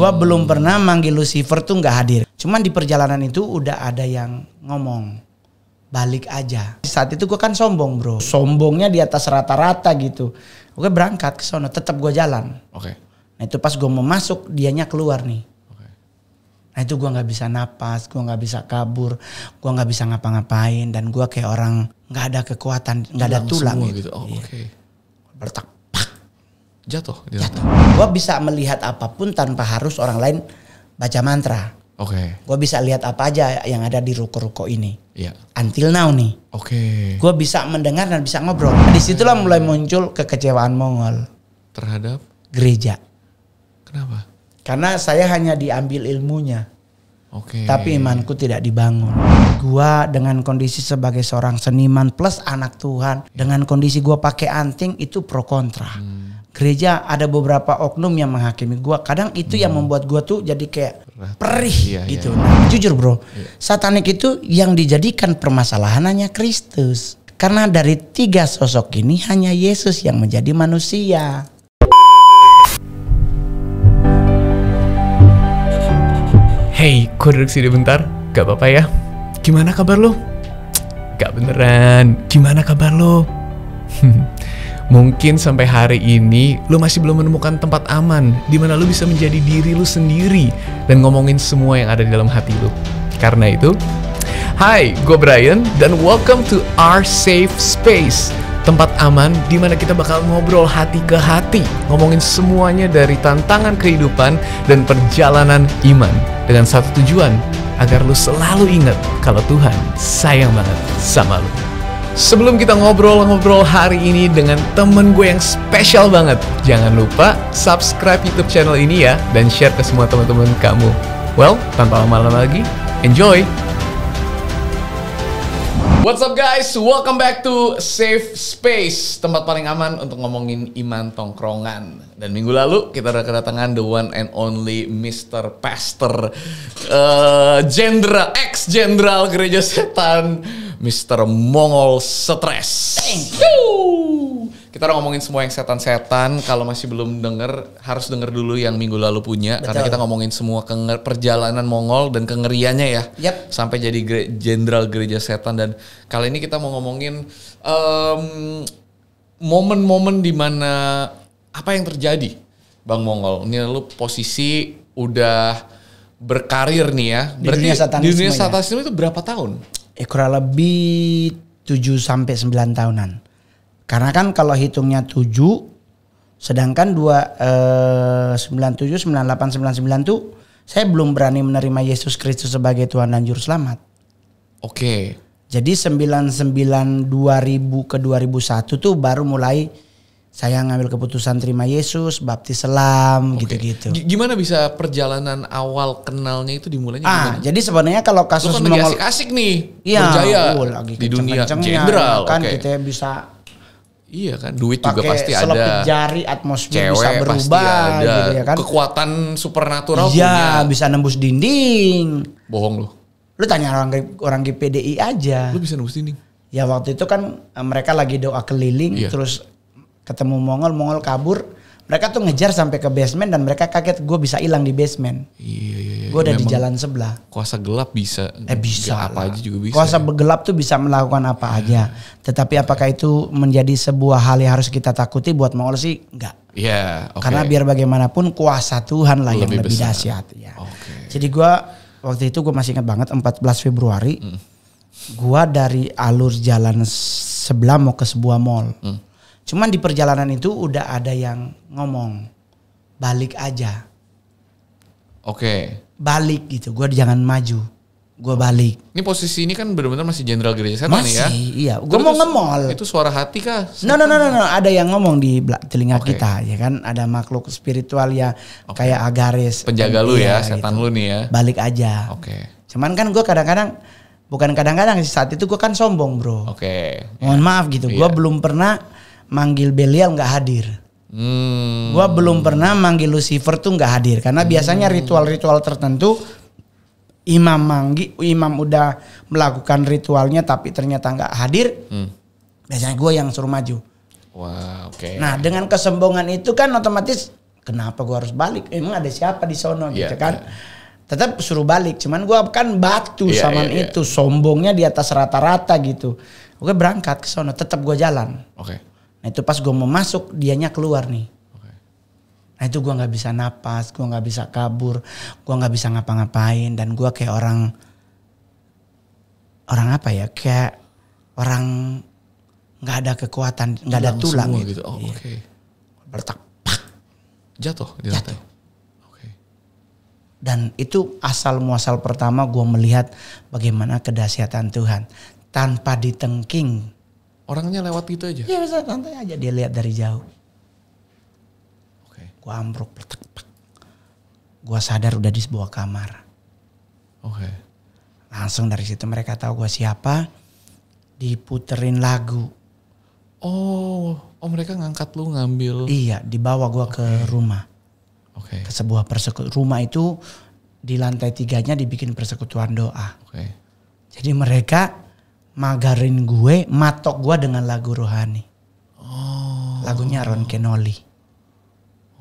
Gua belum pernah manggil Lucifer tuh nggak hadir. Cuman di perjalanan itu udah ada yang ngomong balik aja. Saat itu gua kan sombong bro, sombongnya di atas rata-rata gitu. Gue berangkat ke sana, tetap gue jalan. Oke. Okay. Nah itu pas gue mau masuk, dianya keluar nih. Okay. Nah itu gua nggak bisa napas, gua nggak bisa kabur, gua nggak bisa ngapa-ngapain dan gua kayak orang nggak ada kekuatan, nggak ada tulang gitu. gitu. Oh, yeah. Oke. Okay jatuh gitu. jatuh. jatuh. Gue bisa melihat apapun tanpa harus orang lain baca mantra. Oke. Okay. Gue bisa lihat apa aja yang ada di ruko-ruko ini. Iya. Yeah. Until now nih. Oke. Okay. Gue bisa mendengar dan bisa ngobrol. Nah, disitulah mulai muncul kekecewaan Mongol. Terhadap? Gereja. Kenapa? Karena saya hanya diambil ilmunya. Oke. Okay. Tapi imanku tidak dibangun. gue dengan kondisi sebagai seorang seniman plus anak Tuhan, iya. dengan kondisi gue pakai anting itu pro kontra. Hmm gereja ada beberapa oknum yang menghakimi gue kadang itu hmm. yang membuat gue tuh jadi kayak perih iya, iya, gitu iya. Nah, jujur bro iya. satanik itu yang dijadikan permasalahan hanya Kristus karena dari tiga sosok ini hanya Yesus yang menjadi manusia Hey, gue duduk sini bentar, gak apa-apa ya? Gimana kabar lo? Gak beneran, gimana kabar lo? Mungkin sampai hari ini lo masih belum menemukan tempat aman di mana lo bisa menjadi diri lo sendiri dan ngomongin semua yang ada di dalam hati lo. Karena itu, hai, gue Brian dan welcome to our safe space. Tempat aman di mana kita bakal ngobrol hati ke hati, ngomongin semuanya dari tantangan kehidupan dan perjalanan iman dengan satu tujuan agar lu selalu ingat kalau Tuhan sayang banget sama lu. Sebelum kita ngobrol-ngobrol hari ini dengan temen gue yang spesial banget, jangan lupa subscribe YouTube channel ini ya dan share ke semua teman-teman kamu. Well, tanpa lama lagi, enjoy! What's up guys? Welcome back to Safe Space, tempat paling aman untuk ngomongin iman tongkrongan. Dan minggu lalu kita ada kedatangan the one and only Mr. Pastor uh, Jenderal, ex Jenderal Gereja Setan Mr. Mongol Stress. Kita udah ngomongin semua yang setan-setan. Kalau masih belum denger, harus denger dulu yang minggu lalu punya. Betul. Karena kita ngomongin semua kenger perjalanan Mongol dan kengeriannya ya. Yep. Sampai jadi jenderal gere gereja setan. Dan kali ini kita mau ngomongin momen momen um, dimana apa yang terjadi Bang Mongol. Ini lu posisi udah berkarir nih ya. Berarti di dunia satanisme, di dunia satanisme itu berapa tahun? ya kurang lebih 7 sampai 9 tahunan. Karena kan kalau hitungnya 7 sedangkan 2 eh, 97 98 99 tuh saya belum berani menerima Yesus Kristus sebagai Tuhan dan juru selamat. Oke. Okay. Jadi 99 2000 ke 2001 tuh baru mulai saya ngambil keputusan terima Yesus, baptis selam, gitu-gitu. Okay. Gimana bisa perjalanan awal kenalnya itu dimulainya? Ah, gimana? jadi sebenarnya kalau kasus kan mengol- asik, asik nih, iya, berjaya oh, lagi di dunia general, kan okay. kita gitu ya, bisa Iya kan, duit juga pasti ada. jari atmosfer Cewek bisa berubah ada. gitu ya kan. Kekuatan supernatural ya, punya. bisa nembus dinding. Bohong loh. Lu tanya orang orang GPDI aja. Lu bisa nembus dinding. Ya waktu itu kan eh, mereka lagi doa keliling iya. terus ketemu Mongol, Mongol kabur. Mereka tuh ngejar sampai ke basement dan mereka kaget gue bisa hilang di basement. Iya iya. iya. Gue udah di jalan sebelah. Kuasa gelap bisa. Eh bisa. Apa apa aja juga bisa. Kuasa ya. gelap tuh bisa melakukan apa iya. aja. Tetapi apakah itu menjadi sebuah hal yang harus kita takuti buat Mongol sih? Enggak. Iya. Yeah, okay. Karena biar bagaimanapun kuasa Tuhan lah lebih yang lebih dahsyat. Ya. Okay. Jadi gue waktu itu gue masih ingat banget 14 Februari. Mm. Gue dari alur jalan sebelah mau ke sebuah mall. Mm Cuman di perjalanan itu udah ada yang ngomong balik aja. Oke. Okay. Balik gitu. Gue jangan maju. Gue balik. Ini posisi ini kan benar-benar masih jenderal gereja setan masih, ya? Masih, iya. Gue mau ngemol. Itu suara hati kah? No, no, no, no, no. Ada yang ngomong di telinga okay. kita, ya kan? Ada makhluk spiritual ya, okay. kayak agaris. Penjaga lu ya, iya, setan gitu. lu nih ya. Balik aja. Oke. Okay. Cuman kan gue kadang-kadang bukan kadang-kadang saat itu gue kan sombong bro. Oke. Okay. Mohon yeah. maaf gitu, yeah. gue iya. belum pernah manggil Belial nggak hadir. Hmm. Gua belum pernah manggil Lucifer tuh nggak hadir karena biasanya hmm. ritual-ritual tertentu imam manggi imam udah melakukan ritualnya tapi ternyata nggak hadir. Hmm. Biasanya gue yang suruh maju. wow, oke. Okay. Nah, dengan kesombongan itu kan otomatis kenapa gue harus balik? Emang ada siapa di sono yeah, gitu iya, kan? Yeah tetap suruh balik. Cuman gue kan batu yeah, sama yeah, iya. itu yeah. sombongnya di atas rata-rata gitu. Gue berangkat ke sono tetap gue jalan. Oke. Okay. Nah itu pas gue mau masuk dianya keluar nih. Nah itu gue gak bisa napas, gue gak bisa kabur, gue gak bisa ngapa-ngapain dan gue kayak orang orang apa ya kayak orang gak ada kekuatan, gak ada tulang gitu. gitu. Oh, iya. Oke. Okay. Bertak pak. Jatuh di Jatuh. lantai. Dan itu asal muasal pertama gue melihat bagaimana kedahsyatan Tuhan tanpa ditengking Orangnya lewat gitu aja? Iya bisa, santai aja. Dia lihat dari jauh. Oke. Okay. Gua ambruk, petak, petak. Gue sadar udah di sebuah kamar. Oke. Okay. Langsung dari situ mereka tahu gua siapa. Diputerin lagu. Oh, oh mereka ngangkat lu ngambil. Iya, dibawa gua okay. ke rumah. Oke. Okay. Ke sebuah persekutuan. Rumah itu di lantai tiganya dibikin persekutuan doa. Oke. Okay. Jadi mereka magarin gue, matok gue dengan lagu rohani. Oh. Lagunya Ron Kenoli.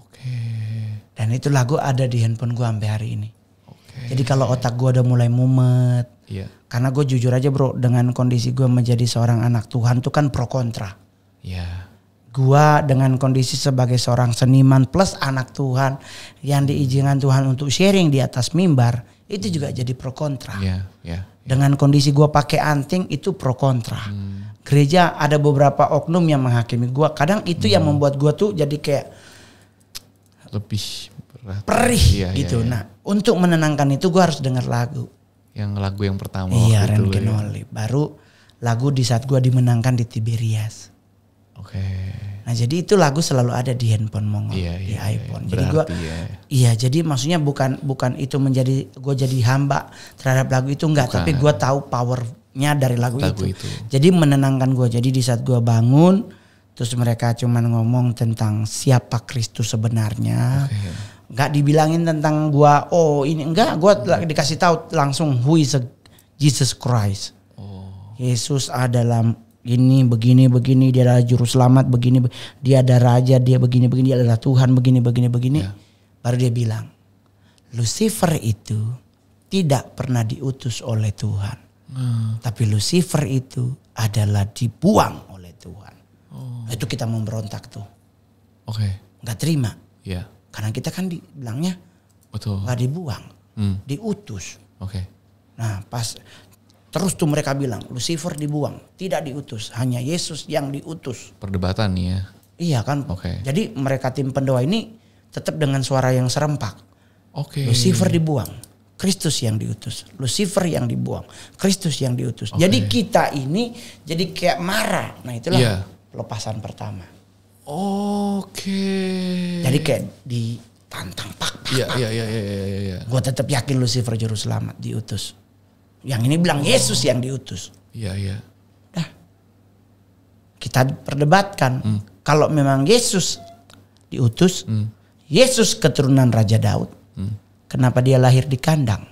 Oke. Okay. Dan itu lagu ada di handphone gue sampai hari ini. Okay. Jadi kalau otak gue udah mulai mumet, yeah. karena gue jujur aja bro, dengan kondisi gue menjadi seorang anak Tuhan tuh kan pro kontra. Yeah. Gue dengan kondisi sebagai seorang seniman plus anak Tuhan yang diizinkan Tuhan untuk sharing di atas mimbar, itu juga jadi pro kontra. Yeah. Yeah dengan kondisi gue pakai anting itu pro kontra. Hmm. Gereja ada beberapa oknum yang menghakimi gue. Kadang itu hmm. yang membuat gue tuh jadi kayak lebih berat. perih iya, iya gitu. Iya, iya. Nah untuk menenangkan itu gue harus dengar lagu. Yang lagu yang pertama. Iya Renkenoli. Ya. Baru lagu di saat gue dimenangkan di Tiberias. Oke. Okay. Nah jadi itu lagu selalu ada di handphone Mongol, iya, iya di iya, iPhone. Iya, jadi gue, iya. iya jadi maksudnya bukan bukan itu menjadi gue jadi hamba terhadap lagu itu enggak, tapi gue tahu powernya dari lagu, lagu itu. itu. Jadi menenangkan gue. Jadi di saat gue bangun, terus mereka cuman ngomong tentang siapa Kristus sebenarnya. Okay. Gak dibilangin tentang gua, oh ini enggak, gua dikasih tahu langsung who is a Jesus Christ. Oh. Yesus adalah ini begini begini dia adalah juru selamat begini dia ada raja dia begini begini dia adalah Tuhan begini begini begini yeah. baru dia bilang Lucifer itu tidak pernah diutus oleh Tuhan hmm. tapi Lucifer itu adalah dibuang oleh Tuhan oh. itu kita memberontak tuh oke okay. nggak terima ya yeah. karena kita kan dibilangnya Betul. nggak dibuang hmm. diutus oke okay. nah pas Terus tuh mereka bilang, Lucifer dibuang, tidak diutus, hanya Yesus yang diutus. Perdebatan ya. Iya kan. Oke. Okay. Jadi mereka tim pendoa ini tetap dengan suara yang serempak. Oke. Okay. Lucifer dibuang, Kristus yang diutus, Lucifer yang dibuang, Kristus yang diutus. Okay. Jadi kita ini jadi kayak marah. Nah, itulah yeah. pelepasan pertama. Oke. Okay. Jadi kayak ditantang iya, pak. Iya, iya, iya, iya, iya. Gue tetap yakin Lucifer juru selamat diutus yang ini bilang Yesus yang diutus. Iya, iya. Dah. Kita perdebatkan hmm. kalau memang Yesus diutus, hmm. Yesus keturunan Raja Daud. Hmm. Kenapa dia lahir di kandang?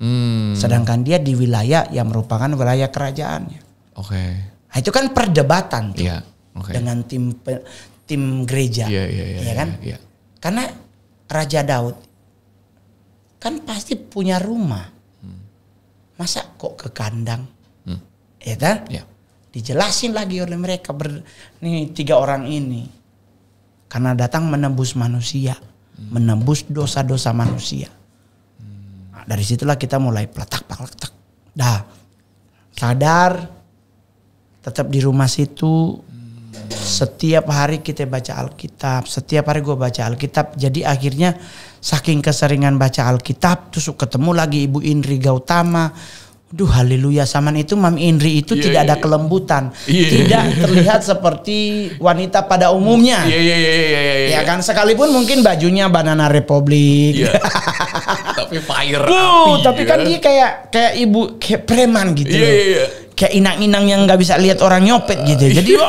Hmm. Sedangkan dia di wilayah yang merupakan wilayah kerajaannya. Oke. Okay. Nah, itu kan perdebatan tuh. Yeah. Okay. Dengan tim tim gereja. Iya, iya, iya. iya kan? Yeah, yeah. Karena Raja Daud kan pasti punya rumah masa kok ke kandang hmm. ya kan yeah. dijelasin lagi oleh mereka ber, nih tiga orang ini karena datang menembus manusia hmm. menembus dosa-dosa manusia hmm. nah, dari situlah kita mulai pelatak pelatak dah sadar tetap di rumah situ setiap hari kita baca Alkitab, setiap hari gue baca Alkitab. Jadi akhirnya saking keseringan baca Alkitab, terus ketemu lagi Ibu Indri Gautama. Duh haleluya saman itu Mam Indri itu yeah, tidak yeah, ada iya. kelembutan, yeah. tidak terlihat seperti wanita pada umumnya. Iya yeah, yeah, yeah. Iya, iya. Ya kan sekalipun mungkin bajunya banana republik. Yeah. tapi fire. Wow, api, tapi kan ya. kan dia kayak kayak ibu kayak preman gitu. Iya yeah, iya yeah, yeah kayak inang-inang yang nggak bisa lihat orang nyopet gitu. Jadi lo, oh,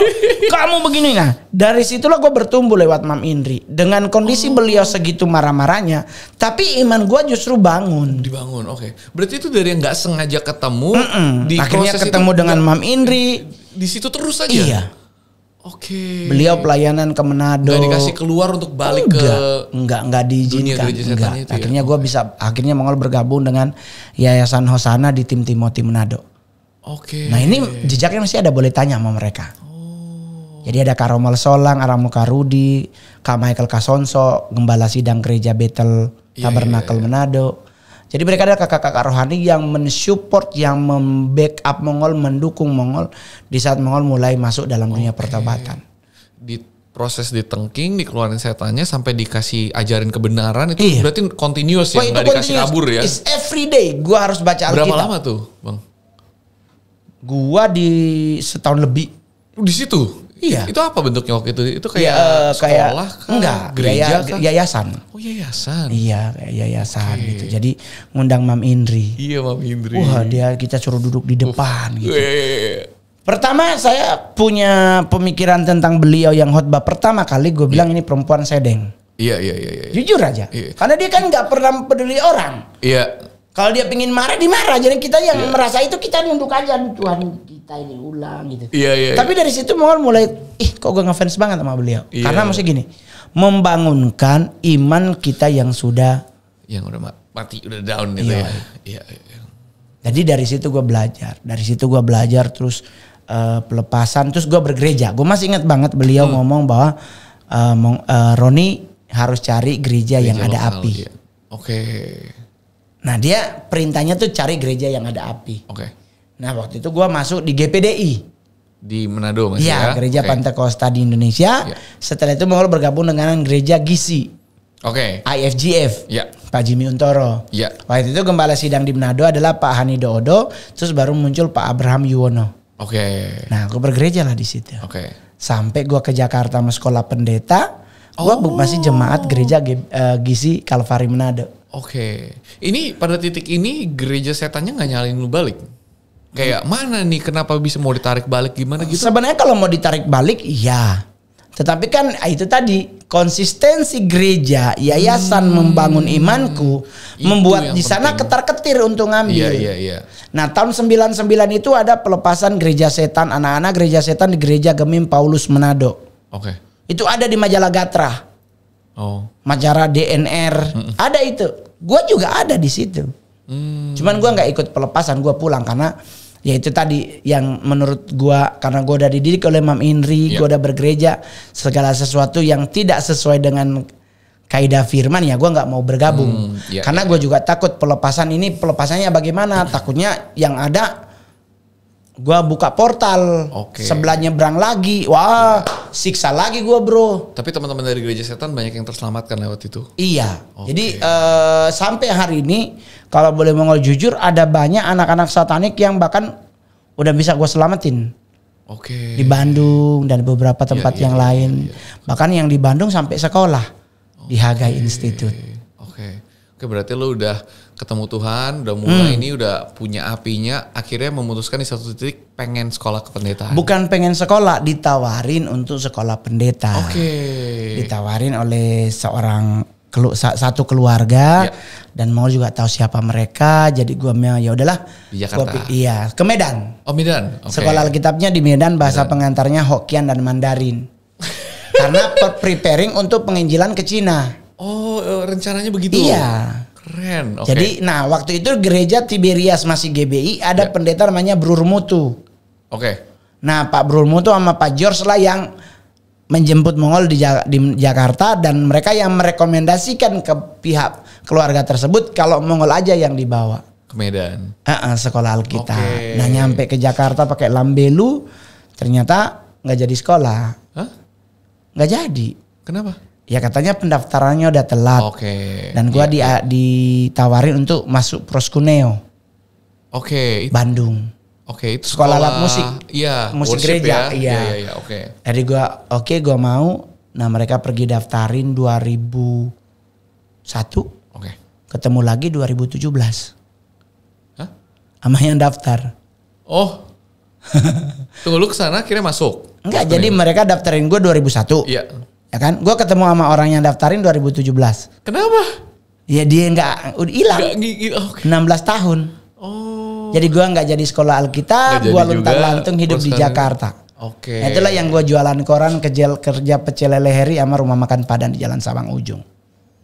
kamu begini nah. Dari situlah gue bertumbuh lewat Mam Indri. Dengan kondisi oh. beliau segitu marah-marahnya, tapi iman gue justru bangun. Dibangun, oke. Okay. Berarti itu dari yang nggak sengaja ketemu, mm -mm. di akhirnya ketemu itu dengan Mam Indri. Di situ terus aja. Iya. Oke. Okay. Beliau pelayanan ke Manado. Gak dikasih keluar untuk balik enggak, ke enggak enggak diizinkan. enggak. Ya? akhirnya ya? gue bisa akhirnya Mongol bergabung dengan Yayasan Hosana di tim Timoti Manado. Oke. Okay. Nah ini jejaknya masih ada boleh tanya sama mereka. Oh. Jadi ada Karomal Solang, Aramuka Rudi, Kak Michael Kasonso, Gembala Sidang Gereja Betel, iya, iya, Tabernakel yeah, yeah. Manado. Jadi mereka ada kakak-kakak rohani yang mensupport, yang membackup Mongol, mendukung Mongol di saat Mongol mulai masuk dalam dunia pertobatan. Di proses ditengking, dikeluarin setannya sampai dikasih ajarin kebenaran itu iya. berarti continuous ya, nggak dikasih kabur ya. It's every day, gua harus baca Alkitab. Berapa lama tuh, Bang? Gua di setahun lebih. Di situ? Iya. Itu apa bentuknya waktu itu? Itu kayak ya, uh, sekolah kah? Enggak, gereja kan kah? yayasan. Oh, yayasan. Iya, kayak yayasan okay. gitu. Jadi ngundang Mam Indri. Iya, Mam Indri. Wah, dia kita suruh duduk di depan uh. gitu. Wee. Iya, iya, iya, pertama saya punya pemikiran tentang beliau yang khotbah pertama kali gue bilang yeah. ini perempuan sedeng. Iya, iya, iya, iya. Jujur aja. Iya. Karena dia kan nggak pernah peduli orang. Iya. Kalau dia pingin marah, dimarah. Jadi kita yang yeah. merasa itu kita nunduk aja, Tuhan kita ini ulang gitu. Iya yeah, iya. Yeah, Tapi dari situ mohon mulai, ih kok gue ngefans banget sama beliau. Yeah. Karena maksudnya gini, membangunkan iman kita yang sudah yang udah mati, udah down gitu yeah. ya. Iya. Yeah, Jadi dari situ gue belajar, dari situ gue belajar terus uh, pelepasan, terus gue bergereja. Gue masih ingat banget beliau hmm. ngomong bahwa uh, uh, Roni harus cari gereja, gereja yang ada lokal, api. Iya. Oke. Okay. Nah dia perintahnya tuh cari gereja yang ada api. Oke. Okay. Nah waktu itu gue masuk di GPDI. Di Manado masih ya? ya? gereja okay. Pantekosta di Indonesia. Yeah. Setelah itu mau bergabung dengan gereja Gisi. Oke. Okay. IFGF. Iya. Yeah. Pak Jimmy Untoro. Iya. Yeah. Waktu itu gembala sidang di Manado adalah Pak Hani Doodo. Terus baru muncul Pak Abraham Yuwono. Oke. Okay. Nah gue bergereja lah di situ. Oke. Okay. Sampai gue ke Jakarta sama sekolah pendeta. Gue oh. masih jemaat gereja uh, Gisi Kalvari Manado. Oke, ini pada titik ini gereja setannya nggak nyalin lu balik. Kayak hmm. mana nih kenapa bisa mau ditarik balik gimana gitu? Sebenarnya kalau mau ditarik balik iya. Tetapi kan ah, itu tadi konsistensi gereja yayasan hmm. membangun imanku itu membuat di sana ketar-ketir untuk ngambil. Iya iya iya. Nah, tahun 99 itu ada pelepasan gereja setan anak-anak gereja setan di gereja Gemim Paulus Manado. Oke. Okay. Itu ada di majalah Gatra. Oh. Macara DNR. mm Ada itu. Gue juga ada di situ. Mm. Cuman gue nggak ikut pelepasan. Gue pulang karena ya itu tadi yang menurut gue karena gue udah dididik oleh Mam Indri, yeah. gue udah bergereja segala sesuatu yang tidak sesuai dengan kaidah firman ya gue nggak mau bergabung. Mm. yeah, karena yeah, gue ya. juga takut pelepasan ini pelepasannya bagaimana? Takutnya yang ada gua buka portal okay. sebelahnya berang lagi wah siksa lagi gua bro tapi teman-teman dari gereja setan banyak yang terselamatkan lewat itu iya okay. jadi uh, sampai hari ini kalau boleh mengol jujur ada banyak anak-anak satanik yang bahkan udah bisa gua selamatin Oke. Okay. Di Bandung dan beberapa iya, tempat yeah, yang yeah, lain. Yeah, iya. Bahkan yang di Bandung sampai sekolah okay. di Hagai Institute. Oke. Okay. Oke, okay, berarti lu udah ketemu Tuhan, udah mulai hmm. ini udah punya apinya, akhirnya memutuskan di satu titik pengen sekolah kependetaan. Bukan pengen sekolah, ditawarin untuk sekolah pendeta. Oke. Okay. Ditawarin oleh seorang kelu, satu keluarga yeah. dan mau juga tahu siapa mereka, jadi gua ya udahlah. Di Jakarta. iya, ke Medan. Oh, Medan. Okay. Sekolah Alkitabnya di Medan, bahasa Medan. pengantarnya Hokian dan Mandarin. Karena preparing untuk penginjilan ke Cina. Oh, eh, rencananya begitu. Iya. Keren. Okay. Jadi, nah waktu itu gereja Tiberias masih GBI ada yeah. pendeta namanya Brurmutu. Oke. Okay. Nah Pak Brurmutu sama Pak George lah yang menjemput Mongol di, ja di Jakarta dan mereka yang merekomendasikan ke pihak keluarga tersebut kalau Mongol aja yang dibawa ke Medan. Uh -uh, sekolah Alkitab. Okay. Nah nyampe ke Jakarta pakai lambelu ternyata nggak jadi sekolah. Hah? Nggak jadi. Kenapa? Ya katanya pendaftarannya udah telat. Oke. Okay. Dan gua yeah. di iya. ditawarin untuk masuk Proskuneo. Oke. Okay. Bandung. Oke, okay, sekolah, sekolah alat musik. Iya, musik gereja. Ya. Iya, iya, iya, iya oke. Okay. Jadi gua oke okay, gua mau. Nah, mereka pergi daftarin 2001. Oke. Okay. Ketemu lagi 2017. Hah? Sama yang daftar. Oh. Tunggu lu kesana kira masuk. Enggak, jadi mereka daftarin gue 2001. Iya. Ya kan? Gue ketemu sama orang yang daftarin 2017. Kenapa? Ya dia nggak udah hilang. Okay. 16 tahun. Oh. Jadi gue nggak jadi sekolah Alkitab, gue luntang lantung hidup di Jakarta. Oke. Okay. Nah, itulah yang gue jualan koran, kerja kerja pecel leheri sama rumah makan padan di Jalan Sabang Ujung.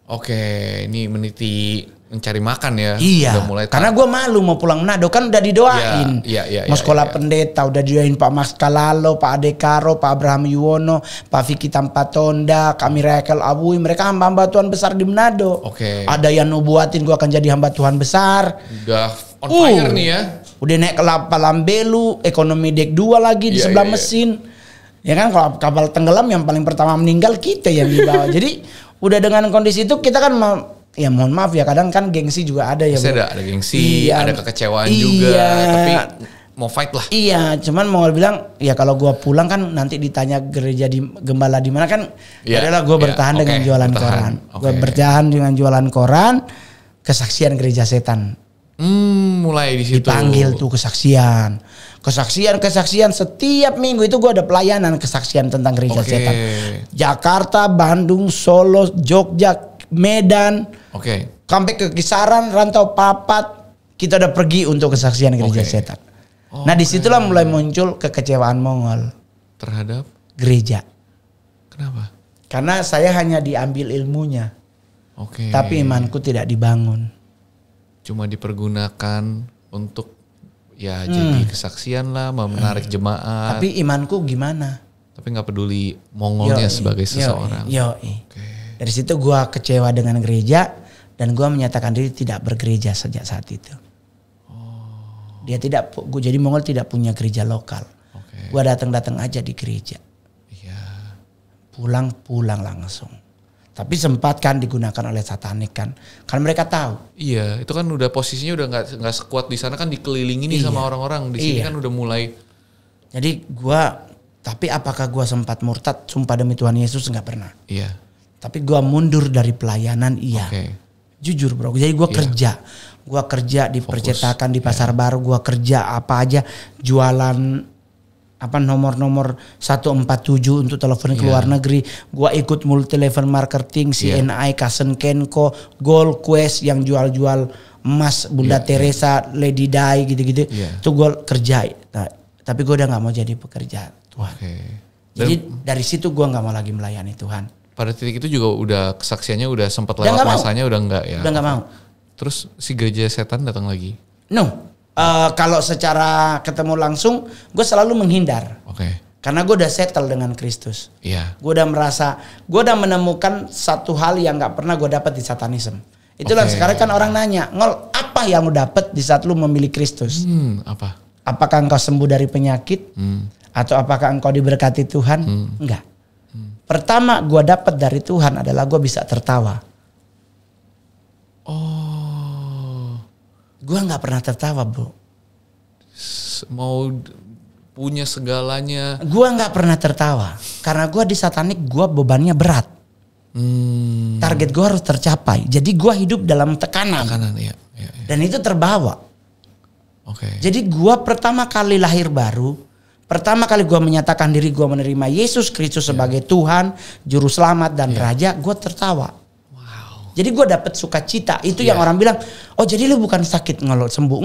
Oke, ini meniti mencari makan ya. Iya. Udah mulai karena gue malu mau pulang Nado kan udah didoain. Iya, iya, iya, mau iya, sekolah iya, iya. pendeta udah didoain Pak Mas Kalalo, Pak Ade Karo, Pak Abraham Yuwono, Pak Vicky Tampatonda, kami Rakel Abui, mereka hamba-hamba Tuhan besar di Manado. Oke. Okay. Ada yang nubuatin gue akan jadi hamba Tuhan besar. Udah on uh, fire nih ya. Udah naik ke Lambelu, ekonomi dek dua lagi di iya, sebelah yeah, iya. mesin. Ya kan kalau kapal tenggelam yang paling pertama meninggal kita yang dibawa. jadi udah dengan kondisi itu kita kan ya mohon maaf ya kadang kan gengsi juga ada ya. ada, ada gengsi, iya, ada kekecewaan iya, juga. Tapi mau fight lah. Iya, cuman mau bilang ya kalau gue pulang kan nanti ditanya gereja di gembala di mana kan yeah, iya, ya adalah yeah, bertahan okay, dengan jualan bertahan, koran. Okay. gue bertahan dengan jualan koran kesaksian gereja setan. Hmm, mulai di situ. Dipanggil tuh kesaksian. Kesaksian kesaksian setiap minggu itu gue ada pelayanan kesaksian tentang gereja okay. setan. Jakarta, Bandung, Solo, Jogja, Medan. Oke. Okay. Sampai ke kisaran Rantau Papat kita udah pergi untuk kesaksian gereja okay. setan. Oh, nah disitulah mulai muncul kekecewaan Mongol terhadap gereja. Kenapa? Karena saya hanya diambil ilmunya. Oke. Okay. Tapi imanku tidak dibangun. Cuma dipergunakan untuk ya hmm. jadi kesaksian lah, mau menarik hmm. jemaat. Tapi imanku gimana? Tapi nggak peduli Mongolnya yoi, sebagai seseorang. Yoi. Okay. Dari situ gue kecewa dengan gereja dan gue menyatakan diri tidak bergereja sejak saat itu. Oh. Dia tidak, gue jadi Mongol tidak punya gereja lokal. Okay. Gue datang-datang aja di gereja. Iya. pulang Pulang-pulang langsung. Tapi sempat kan digunakan oleh satanik kan, kan mereka tahu. Iya, itu kan udah posisinya udah nggak nggak sekuat di sana kan dikelilingi nih sama iya. orang-orang di sini iya. kan udah mulai. Jadi gua, tapi apakah gua sempat murtad? Sumpah demi Tuhan Yesus nggak pernah. Iya. Tapi gue mundur dari pelayanan iya. Okay. Jujur bro, jadi gue yeah. kerja. Gue kerja di Fokus. percetakan, di iya. pasar yeah. baru. Gue kerja apa aja, jualan apa nomor-nomor 147 untuk telepon yeah. ke iya. luar negeri. gue ikut multi level marketing iya. CNI, yeah. Kenko, Gold Quest yang jual-jual emas Bunda yeah. Teresa, Lady Di gitu-gitu. Yeah. Itu gua kerja. Nah, tapi gue udah nggak mau jadi pekerja Tuhan. Okay. Jadi dari situ gue nggak mau lagi melayani Tuhan pada titik itu juga udah kesaksiannya udah sempat lewat masanya mau. udah enggak ya. Udah enggak mau. Terus si gereja setan datang lagi. No. Uh, kalau secara ketemu langsung, gue selalu menghindar. Oke. Okay. Karena gue udah settle dengan Kristus. Iya. Yeah. Gue udah merasa, gue udah menemukan satu hal yang nggak pernah gue dapat di satanisme. Itulah okay. sekarang kan orang nanya, ngol apa yang lo dapat di saat lu memilih Kristus? Hmm, apa? Apakah engkau sembuh dari penyakit? Hmm. Atau apakah engkau diberkati Tuhan? Hmm. Enggak Pertama gue dapat dari Tuhan adalah gue bisa tertawa. Oh, gue nggak pernah tertawa bro. Mau punya segalanya. Gue nggak pernah tertawa karena gue di satanik gue bebannya berat. Hmm. Target gue harus tercapai. Jadi gue hidup dalam tekanan. Tekanan iya. ya, ya. Dan itu terbawa. Okay. Jadi gue pertama kali lahir baru Pertama kali gue menyatakan diri gue menerima Yesus Kristus ya. sebagai Tuhan, Juru Selamat dan yeah. Raja, gue tertawa. Jadi gue dapet sukacita. Itu yeah. yang ya. orang bilang, oh jadi lu bukan sakit ngeluh sembuh.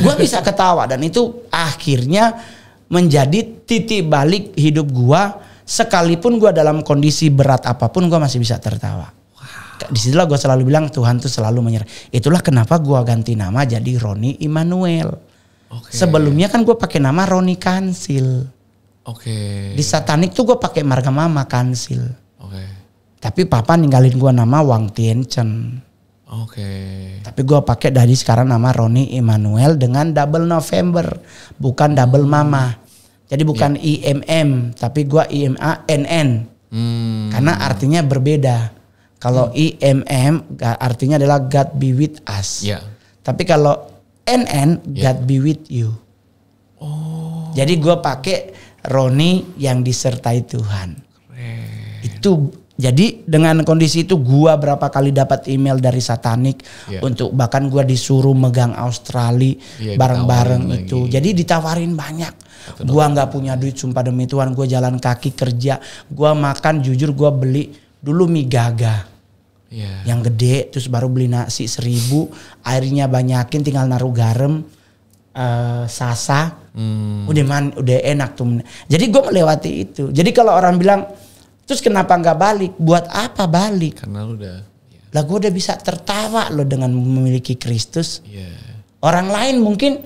gue bisa ketawa. Dan itu akhirnya menjadi titik balik hidup gue. Sekalipun gue dalam kondisi berat apapun, gue masih bisa tertawa. Wow. Disitulah gue selalu bilang Tuhan tuh selalu menyerah. Itulah kenapa gue ganti nama jadi Roni Immanuel. Okay. Sebelumnya kan gue pakai nama Roni Kansil. Oke. Okay. Di Satanik tuh gue pakai marga mama Kansil. Oke. Okay. Tapi papa ninggalin gue nama Wang Tienchen. Oke. Okay. Tapi gue pakai dari sekarang nama Roni Immanuel dengan double November, bukan double Mama. Jadi bukan yeah. IMM, tapi gue IMA NN. Hmm. Karena artinya berbeda. Kalau hmm. IMM artinya adalah God be with us. Yeah. Tapi kalau and and yeah. God be with you. Oh. Jadi gue pakai Roni yang disertai Tuhan. Keren. Itu jadi dengan kondisi itu gue berapa kali dapat email dari Satanik yeah. untuk bahkan gue disuruh megang Australia yeah, bareng-bareng itu. Jadi ditawarin banyak. Gue Gua nggak punya duit sumpah demi Tuhan, gua jalan kaki kerja, gua makan jujur gua beli dulu mie gaga yeah. yang gede terus baru beli nasi seribu airnya banyakin tinggal naruh garam uh, sasa hmm. udah man udah enak tuh jadi gue melewati itu jadi kalau orang bilang terus kenapa nggak balik buat apa balik karena lu udah yeah. lah gue udah bisa tertawa lo dengan memiliki Kristus yeah. orang lain mungkin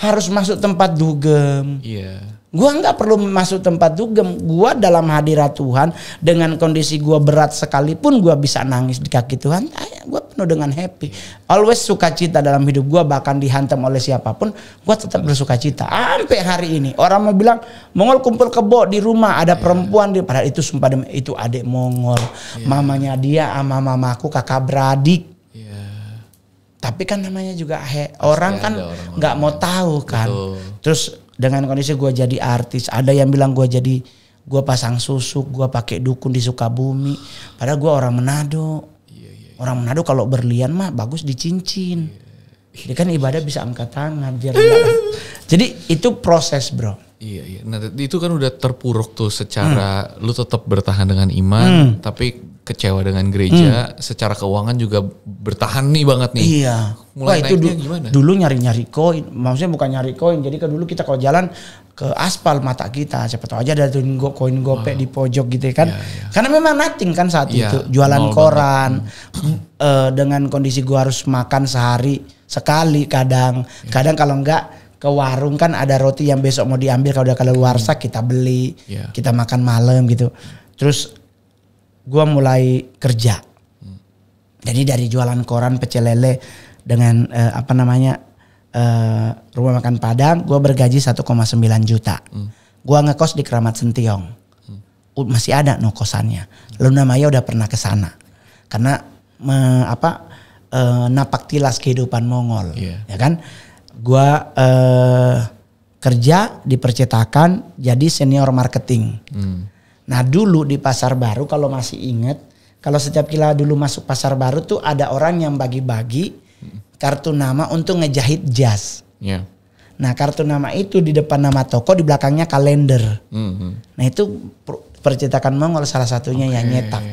harus masuk tempat dugem yeah Gua nggak perlu masuk tempat dugem. Gua dalam hadirat Tuhan dengan kondisi gua berat sekalipun gua bisa nangis di kaki Tuhan. Gua penuh dengan happy. Always sukacita dalam hidup gua bahkan dihantam oleh siapapun, gua tetap bersukacita. Sampai hari ini orang mau bilang Mongol kumpul kebo di rumah ada yeah. perempuan di padahal itu sumpah itu adik Mongol. Yeah. Mamanya dia ama mamaku kakak beradik iya. tapi kan namanya juga he, orang kan nggak mau tahu kan Betul. terus dengan kondisi gue jadi artis ada yang bilang gue jadi gue pasang susuk gue pakai dukun di Sukabumi padahal gue orang Manado iya, iya, iya. orang Manado kalau berlian mah bagus dicincin Jadi kan ibadah bisa angkat tangan biar jadi itu proses bro Iya, iya. Nah, itu kan udah terpuruk tuh secara hmm. lu tetap bertahan dengan iman, hmm. tapi kecewa dengan gereja, hmm. secara keuangan juga bertahan nih banget nih. Iya. Mulai Wah, itu du gimana? Dulu nyari-nyari koin, maksudnya bukan nyari koin. Jadi kan dulu kita kalau jalan ke aspal mata kita, siapa tahu aja ada go koin gopek wow. di pojok gitu ya kan. Yeah, yeah. Karena memang nothing kan saat yeah, itu jualan koran uh, dengan kondisi gua harus makan sehari sekali kadang. Yeah. Kadang kalau enggak ke warung kan ada roti yang besok mau diambil kalau udah keluar hmm. kita beli, yeah. kita makan malam gitu. Terus gue mulai kerja. Jadi dari jualan koran pecel lele dengan uh, apa namanya uh, rumah makan Padang, gue bergaji 1,9 juta. Hmm. Gue ngekos di Keramat Sentiong, hmm. masih ada no kosannya. Hmm. Luna Maya udah pernah ke sana karena me, apa uh, napak tilas kehidupan Mongol, yeah. ya kan? Gue uh, kerja di percetakan jadi senior marketing. Hmm Nah dulu di pasar baru kalau masih inget, kalau setiap kila dulu masuk pasar baru tuh ada orang yang bagi-bagi kartu nama untuk ngejahit jas. Yeah. Nah kartu nama itu di depan nama toko, di belakangnya kalender. Mm -hmm. Nah itu percetakan Mongol salah satunya okay. yang nyetak.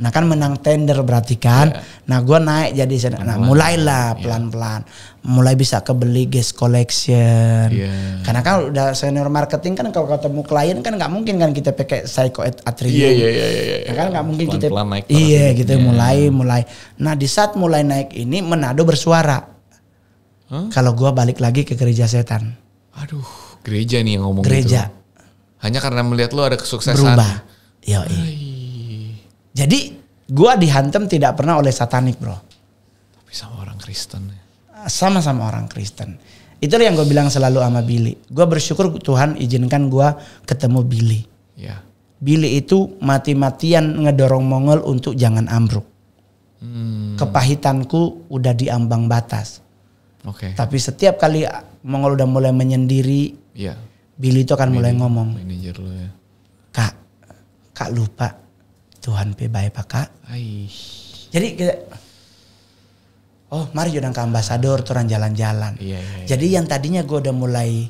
Nah kan menang tender berarti kan. Yeah. Nah gue naik jadi nah mulailah iya. pelan-pelan. Yeah. Mulai bisa kebeli guest collection. Yeah. Karena kan udah senior marketing kan kalau ketemu klien kan nggak mungkin kan kita pakai psycho atrium. Iya iya iya, iya, nah, iya Kan nggak mungkin pelan -pelan kita naik Iya gitu yeah. mulai mulai. Nah di saat mulai naik ini Menado bersuara. Huh? Kalau gue balik lagi ke gereja setan. Aduh, gereja nih yang ngomong gereja. gitu. Gereja. Hanya karena melihat lo ada kesuksesan. Berubah. Yoi. Ay. Jadi gue dihantam tidak pernah oleh satanik bro. Tapi sama orang Kristen ya. Ah, sama-sama orang Kristen. Itu yang gue bilang selalu sama Billy. Gue bersyukur Tuhan izinkan gue ketemu Billy. Ya. Billy itu mati-matian ngedorong Mongol untuk jangan ambruk. Hmm. Kepahitanku udah diambang batas. Oke. Okay. Tapi setiap kali Mongol udah mulai menyendiri, yeah. Billy itu akan Mini, mulai ngomong. Manager lo ya. Kak, kak lupa Tuhan pe baik Jadi oh mari jodang ke ambasador turun jalan-jalan. Iya, iya, iya, Jadi yang tadinya gue udah mulai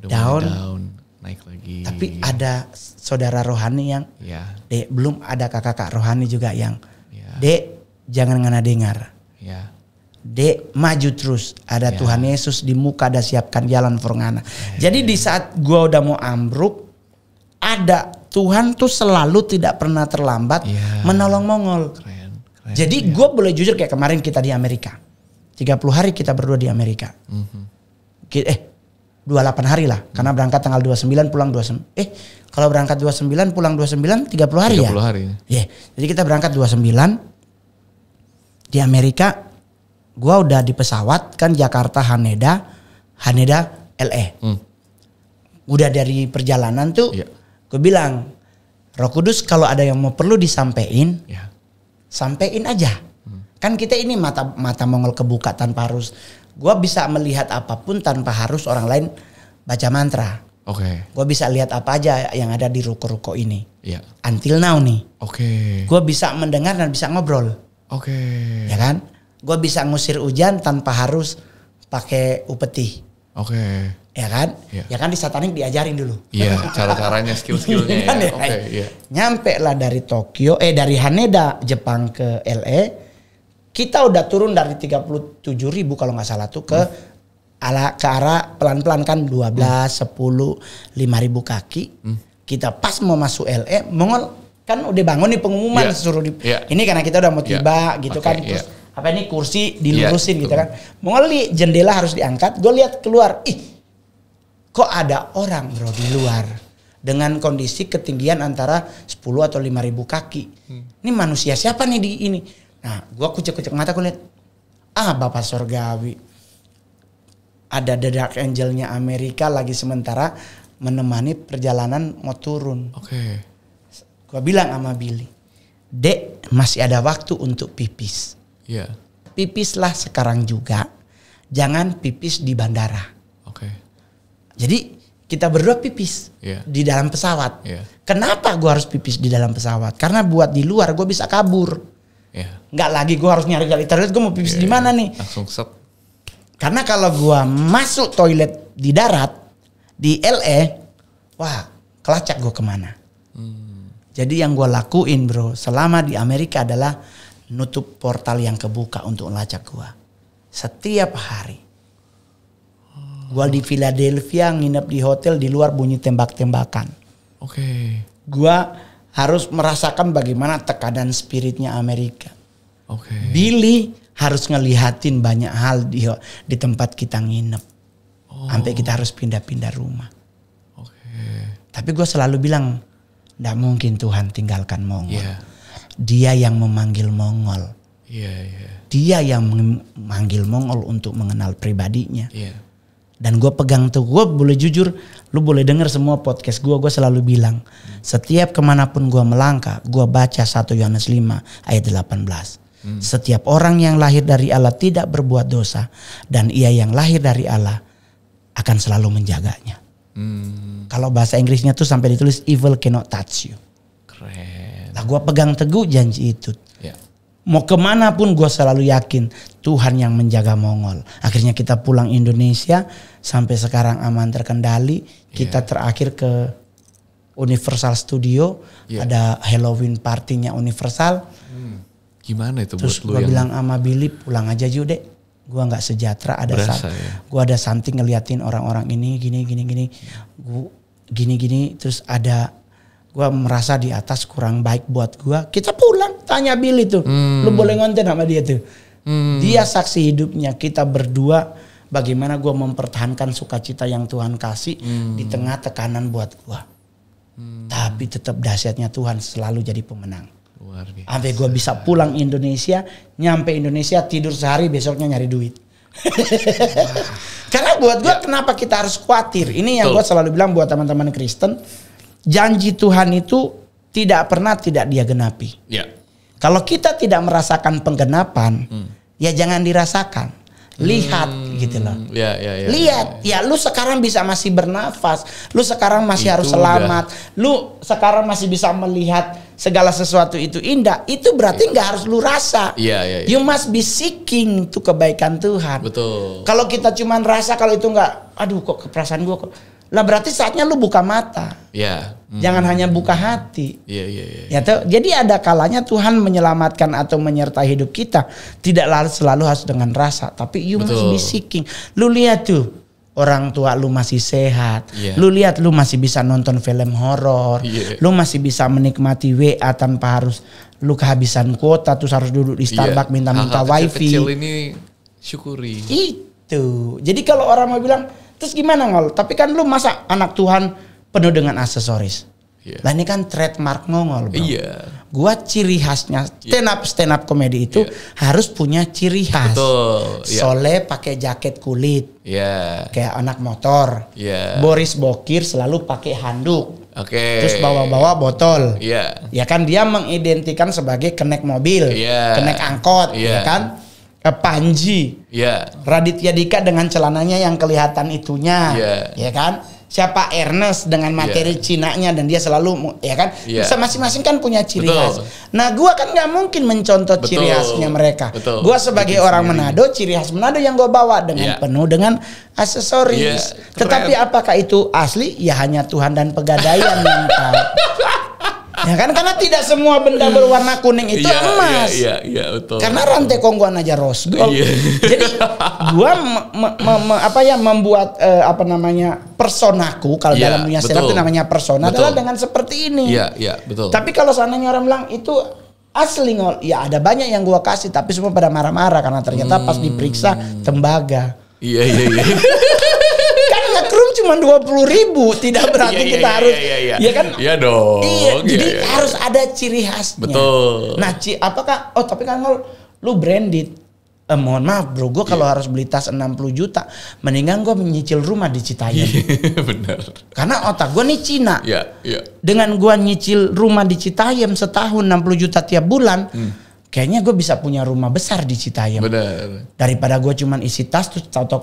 udah down, mulai down, naik lagi. Tapi ada saudara rohani yang, iya. dek belum ada kakak-kakak rohani juga yang, iya. dek jangan ngana dengar. Iya. Dek maju terus, ada ya. Tuhan Yesus di muka ada siapkan jalan for ngana. Ya, Jadi iya, di iya. saat gua udah mau ambruk, ada Tuhan tuh selalu tidak pernah terlambat yeah. menolong Mongol. Keren, keren, Jadi yeah. gue boleh jujur kayak kemarin kita di Amerika. 30 hari kita berdua di Amerika. Mm -hmm. Eh 28 hari lah. Karena mhm. berangkat tanggal 29 pulang 29. Eh kalau berangkat 29 pulang 29 30 hari 30 ya. 30 hari. Ya. Yeah. Iya. Jadi kita berangkat 29 di Amerika gue udah di pesawat kan Jakarta Haneda Haneda LE. Mm. Udah dari perjalanan tuh yeah Gue bilang, Roh Kudus kalau ada yang mau perlu disampaikan, ya. sampaikan aja. Hmm. Kan kita ini mata mata Mongol kebuka tanpa harus. Gue bisa melihat apapun tanpa harus orang lain baca mantra. Oke. Okay. Gue bisa lihat apa aja yang ada di ruko-ruko ini. Iya. Until now nih. Oke. Okay. Gue bisa mendengar dan bisa ngobrol. Oke. Okay. Ya kan? Gue bisa ngusir hujan tanpa harus pakai upeti. Oke. Okay ya kan? Yeah. Ya kan di satanik diajarin dulu. Iya, yeah, cara-caranya, skill-skillnya ya. Iya kan, ya? Okay, yeah. Nyampe lah dari Tokyo, eh dari Haneda Jepang ke LA, kita udah turun dari 37 ribu kalau nggak salah tuh ke hmm. ala ke arah pelan-pelan kan 12, hmm. 10, 5 ribu kaki. Hmm. Kita pas mau masuk LE, Mongol kan udah bangun nih pengumuman yeah. suruh di, yeah. ini karena kita udah mau iya. tiba yeah. gitu okay, kan iya. terus apa ini kursi dilurusin yeah, gitu kan. Mongol jendela harus diangkat, gue lihat keluar, ih kok ada orang bro di luar dengan kondisi ketinggian antara 10 atau lima ribu kaki. Hmm. Ini manusia siapa nih di ini? Nah, gua kucek-kucek mata gua lihat ah Bapak Sorgawi. Ada The Dark angel Amerika lagi sementara menemani perjalanan mau turun. Oke. Okay. Gua bilang sama Billy, "Dek, masih ada waktu untuk pipis." Iya. Yeah. Pipislah sekarang juga. Jangan pipis di bandara jadi kita berdua pipis yeah. di dalam pesawat. Yeah. Kenapa gue harus pipis di dalam pesawat? Karena buat di luar gue bisa kabur. Yeah. Nggak lagi gue harus nyari jalan toilet. Gue mau pipis yeah, di iya, mana yeah. nih? Langsung set. Karena kalau gue masuk toilet di darat di LE, wah kelacak gue kemana? Hmm. Jadi yang gue lakuin bro, selama di Amerika adalah nutup portal yang kebuka untuk lacak gue setiap hari Gua di Philadelphia nginep di hotel di luar bunyi tembak-tembakan. Oke. Okay. Gua harus merasakan bagaimana tekanan spiritnya Amerika. Oke. Okay. Billy harus ngelihatin banyak hal di di tempat kita nginep. Oh. Sampai kita harus pindah-pindah rumah. Oke. Okay. Tapi gue selalu bilang, tidak mungkin Tuhan tinggalkan Mongol. Yeah. Dia yang memanggil Mongol. Yeah, yeah. Dia yang memanggil Mongol untuk mengenal pribadinya. Yeah dan gue pegang tuh gue boleh jujur lu boleh denger semua podcast gue gue selalu bilang setiap kemanapun gue melangkah gue baca 1 Yohanes 5 ayat 18 hmm. setiap orang yang lahir dari Allah tidak berbuat dosa dan ia yang lahir dari Allah akan selalu menjaganya hmm. kalau bahasa Inggrisnya tuh sampai ditulis evil cannot touch you keren lah gue pegang teguh janji itu yeah. Mau kemanapun gue selalu yakin Tuhan yang menjaga Mongol. Akhirnya kita pulang Indonesia, sampai sekarang aman terkendali. Kita yeah. terakhir ke Universal Studio yeah. ada Halloween partinya Universal. Hmm. Gimana itu Terus buat yang... bilang sama Billy pulang aja yuk dek. Gua nggak sejahtera ada Berasa, ya? gua ada something ngeliatin orang-orang ini gini gini gini. Gua gini gini terus ada gue merasa di atas kurang baik buat gue kita pulang tanya Billy tuh hmm. lu boleh ngonten sama dia tuh hmm. dia saksi hidupnya kita berdua bagaimana gue mempertahankan sukacita yang Tuhan kasih hmm. di tengah tekanan buat gue. Hmm. Tapi tetap dahsyatnya Tuhan selalu jadi pemenang. Luar Sampai gue bisa pulang Indonesia, nyampe Indonesia tidur sehari besoknya nyari duit. Karena buat gue ya. kenapa kita harus khawatir? Ini yang gue selalu bilang buat teman-teman Kristen, janji Tuhan itu tidak pernah tidak dia genapi. Ya. Kalau kita tidak merasakan penggenapan, hmm. ya jangan dirasakan lihat hmm, gitu loh. Ya, ya, ya, lihat, ya, ya. ya lu sekarang bisa masih bernafas, lu sekarang masih itu harus selamat, udah. lu sekarang masih bisa melihat segala sesuatu itu indah. Itu berarti iya. nggak ya. harus lu rasa. Ya, ya, ya. You must be seeking to kebaikan Tuhan. Betul. Kalau kita cuman rasa kalau itu nggak, aduh kok keperasaan gua kok. Lah berarti saatnya lu buka mata. Ya. Hmm. Jangan hanya buka hati. Iya, iya, yeah. Ya, tuh, jadi ada kalanya Tuhan menyelamatkan atau menyertai hidup kita. Tidak selalu harus dengan rasa. Tapi you Betul. must be seeking. Lu lihat tuh orang tua lu masih sehat, yeah. lu lihat lu masih bisa nonton film horor, yeah. lu masih bisa menikmati WA tanpa harus lu kehabisan kuota terus harus duduk di iya. Starbucks yeah. minta-minta wifi. Kecil ini syukuri. Itu. Jadi kalau orang mau bilang terus gimana ngol? Tapi kan lu masa anak Tuhan penuh dengan aksesoris. Yeah. Lah ini kan trademark nongol, Bro. Yeah. Gua ciri khasnya iya. stand up stand up komedi itu yeah. harus punya ciri khas. Betul. Yeah. Iya. pakai jaket kulit. Yeah. Kayak anak motor. Yeah. Boris Bokir selalu pakai handuk. Oke. Okay. Terus bawa-bawa botol. Iya. Yeah. Ya kan dia mengidentikan sebagai kenek mobil, yeah. kenek angkot, yeah. ya iya. kan? Eh, Panji, yeah. Raditya Dika dengan celananya yang kelihatan itunya, yeah. ya kan? siapa Ernest dengan materi yeah. Cinanya dan dia selalu ya kan yeah. masing-masing kan punya ciri Betul. khas. Nah, gua kan nggak mungkin mencontoh Betul. ciri khasnya mereka. Betul. Gua sebagai Betul. orang Manado, ciri khas Manado yang gua bawa dengan yeah. penuh dengan aksesoris. Yeah. Iya, Tetapi apakah itu asli? Ya hanya Tuhan dan pegadaian yang tahu. ya kan karena tidak semua benda berwarna kuning itu yeah, emas. Iya, iya, yeah, betul. Karena rantai kongguan aja rose Yeah. Jadi gua me, me, me, apa ya membuat uh, apa namanya personaku kalau yeah, dalam dunia silat itu namanya persona betul. adalah dengan seperti ini. Iya, iya, betul. Tapi kalau seandainya orang bilang itu asli ngol, ya ada banyak yang gua kasih tapi semua pada marah-marah karena ternyata hmm. pas diperiksa hmm. tembaga. Iya, iya, iya. harga krum cuma dua puluh ribu, tidak iya, berarti iya, kita iya, harus, ya kan? Iya dong. Iya, jadi harus ada ciri khasnya. Betul. Nah, ci, apakah? Oh, tapi kan kalau lu branded, eh, mohon maaf bro, gue kalau yeah. harus beli tas enam puluh juta, mendingan gue menyicil rumah di Citayam. Yeah, Karena otak gue nih Cina. Yeah, yeah. Dengan gue nyicil rumah di Citayam setahun puluh juta tiap bulan, hmm. kayaknya gue bisa punya rumah besar di Citayam. benar Daripada gue cuman isi tas tuh tau-tau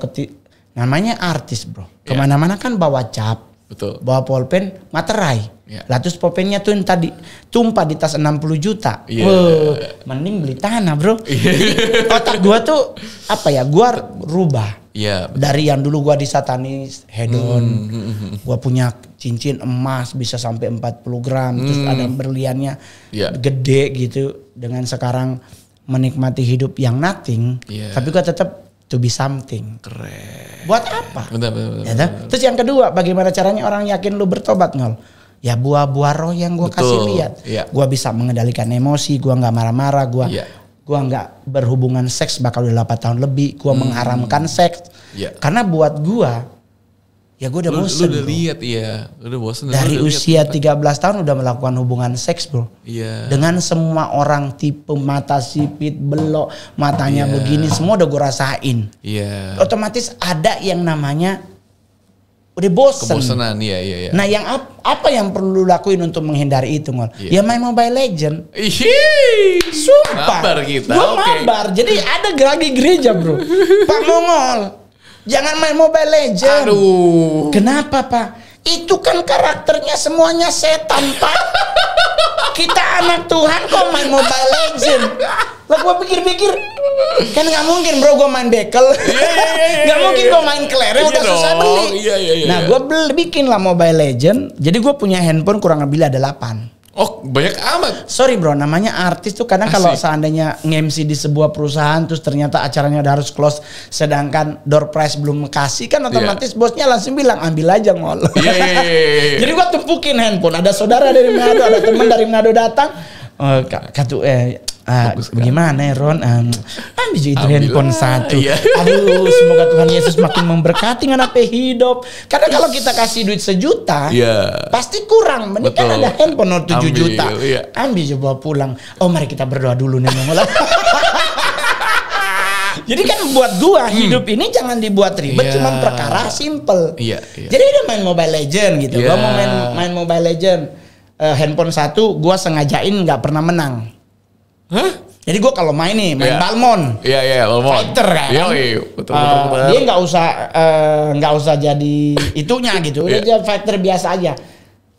namanya artis bro. Ya. Kemana-mana kan bawa cap, Betul. bawa pulpen, materai. Yeah. Lah tuh pulpennya tuh tadi tumpah di tas 60 juta. Yeah. Iya. Wow, mending beli tanah, Bro. Yeah. Otak gua tuh apa ya? Gua rubah. Yeah, iya, Dari yang dulu gua satani hedon. Mm. Gua punya cincin emas bisa sampai 40 gram, mm. terus ada berliannya yeah. gede gitu dengan sekarang menikmati hidup yang nothing, yeah. tapi gua tetap to be something. Keren. Buat apa? Bentar, bentar, bentar, ya, bentar. Kan? Bentar. Terus yang kedua, bagaimana caranya orang yakin lu bertobat ngol? Ya buah-buah roh yang gue kasih lihat, Ya. gue bisa mengendalikan emosi, gue nggak marah-marah, gue ya. gua nggak berhubungan seks bakal udah 8 tahun lebih, gue hmm. mengharamkan seks. Ya. Karena buat gue ya gue udah lu, bosen. Iya. Lu udah lihat ya. udah bosen. Dari udah usia gitu kan? liat, 13 tahun udah melakukan hubungan seks, Bro. Iya. Dengan semua orang tipe mata sipit, belok, matanya iya. begini, semua udah gue rasain. Iya. Otomatis ada yang namanya udah bosen. Kebosenan, iya iya iya. Nah, yang ap, apa yang perlu lakuin untuk menghindari itu, Ngol? Iya. Ya main Mobile Legend. Ihi. Sumpah. Mabar kita. Gue okay. mabar. Jadi ada geragi gereja, Bro. Pak Mongol, Jangan main Mobile Legend. Aduh. Kenapa, Pak? Itu kan karakternya semuanya setan, Pak. Kita anak Tuhan kok main Mobile Legend. Lah gua pikir-pikir kan nggak mungkin bro gua main bekel iya, iya, iya, nggak iya iya. mungkin gua main kelereng udah susah beli nah gua bikin lah mobile legend jadi gua punya handphone kurang lebih ada 8 Oh banyak amat. Sorry bro, namanya artis tuh kadang kalau seandainya ngemsi di sebuah perusahaan terus ternyata acaranya udah harus close, sedangkan door prize belum kasih kan iya. otomatis yeah. bosnya langsung bilang ambil aja ngol. Yeah, yeah, yeah, yeah. Iya, iya. Jadi gua tumpukin handphone. Ada saudara dari Manado, ada teman dari Manado datang. Uh, Kak eh Uh, bagaimana Ron? Um, ambil itu handphone satu. Iya. Aduh, semoga Tuhan Yesus makin memberkati apa hidup. Karena kalau kita kasih duit sejuta, yeah. pasti kurang. Mending kan ada handphone tujuh 7 Ambil, juta. Iya. Ambil coba pulang. Oh, mari kita berdoa dulu nih. Jadi kan buat gua hmm. hidup ini jangan dibuat ribet yeah. cuman perkara simple. yeah, yeah. Jadi udah main Mobile Legend gitu. Yeah. Gua iya. mau main main Mobile Legend uh, handphone satu gua sengajain nggak pernah menang. Hah? Jadi gue kalau main nih, main yeah. Balmon. Iya yeah, iya yeah, Balmon. Fighter kan. Iya iya. Betul, ah, Dia nggak usah eh, nggak uh, usah jadi itunya gitu. Dia yeah. Iya. fighter biasa aja.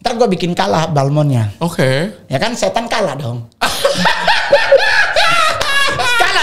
Ntar gue bikin kalah Balmonnya. Oke. Okay. Ya kan setan kalah dong.